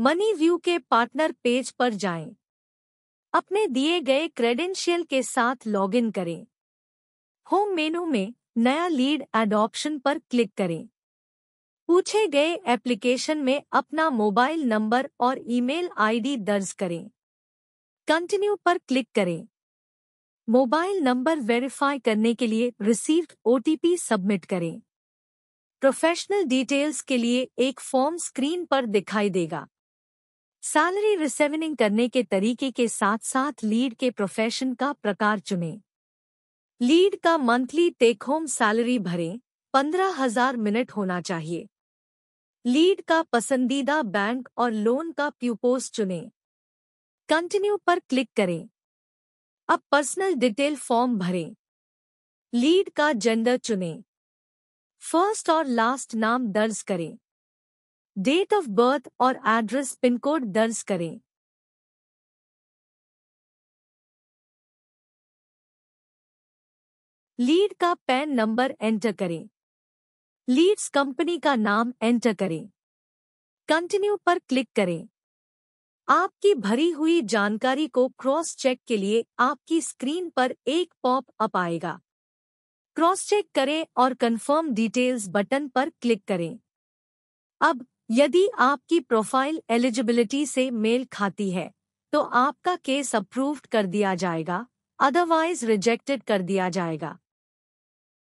Money View के partner page पर जाएं। अपने दिए गए क्रेडेंशियल के साथ लॉगिन करें होम मेनू में नया लीड एड ऑप्शन पर क्लिक करें पूछे गए एप्लीकेशन में अपना मोबाइल नंबर और ईमेल आईडी दर्ज करें कंटिन्यू पर क्लिक करें मोबाइल नंबर वेरीफाई करने के लिए रिसीव्ड ओटीपी सबमिट करें प्रोफेशनल डिटेल्स के लिए एक फॉर्म स्क्रीन पर दिखाई देगा सैलरी रिसेवनिंग करने के तरीके के साथ साथ लीड के प्रोफेशन का प्रकार चुनें लीड का मंथली टेक होम सैलरी भरें पंद्रह हजार मिनट होना चाहिए लीड का पसंदीदा बैंक और लोन का प्यूपोस चुनें कंटिन्यू पर क्लिक करें अब पर्सनल डिटेल फॉर्म भरें लीड का जेंडर चुनें फर्स्ट और लास्ट नाम दर्ज करें डेट ऑफ बर्थ और एड्रेस पिन कोड दर्ज करें लीड का पैन नंबर एंटर करें लीड्स कंपनी का नाम एंटर करें कंटिन्यू पर क्लिक करें आपकी भरी हुई जानकारी को क्रॉस चेक के लिए आपकी स्क्रीन पर एक पॉप अप आएगा क्रॉस चेक करें और कंफर्म डिटेल्स बटन पर क्लिक करें अब यदि आपकी प्रोफाइल एलिजिबिलिटी से मेल खाती है तो आपका केस अप्रूव्ड कर दिया जाएगा अदरवाइज रिजेक्टेड कर दिया जाएगा